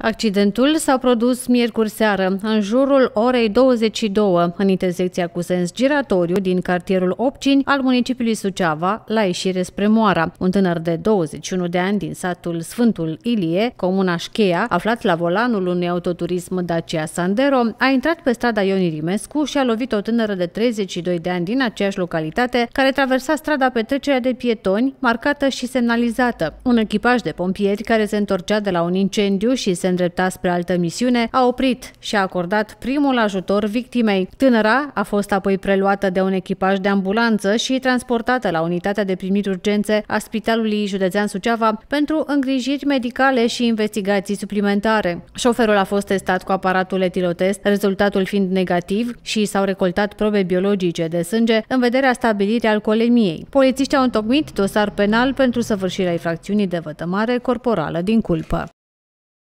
Accidentul s-a produs miercuri seară, în jurul orei 22, în intersecția cu sens giratoriu din cartierul Opcini al municipiului Suceava, la ieșire spre Moara. Un tânăr de 21 de ani din satul Sfântul Ilie, comuna Șcheia, aflat la volanul unui autoturism Dacia Sandero, a intrat pe strada Ion Irimescu și a lovit o tânără de 32 de ani din aceeași localitate, care traversa strada pe trecerea de pietoni, marcată și semnalizată. Un echipaj de pompieri care se întorcea de la un incendiu și se se îndrepta spre altă misiune, a oprit și a acordat primul ajutor victimei. Tânăra a fost apoi preluată de un echipaj de ambulanță și transportată la unitatea de primit urgențe a Spitalului Județean Suceava pentru îngrijiri medicale și investigații suplimentare. Șoferul a fost testat cu aparatul etilotest, rezultatul fiind negativ și s-au recoltat probe biologice de sânge în vederea stabilirii alcoolemiei. Polițiștii au întocmit dosar penal pentru săvârșirea infracțiunii de vătămare corporală din culpă.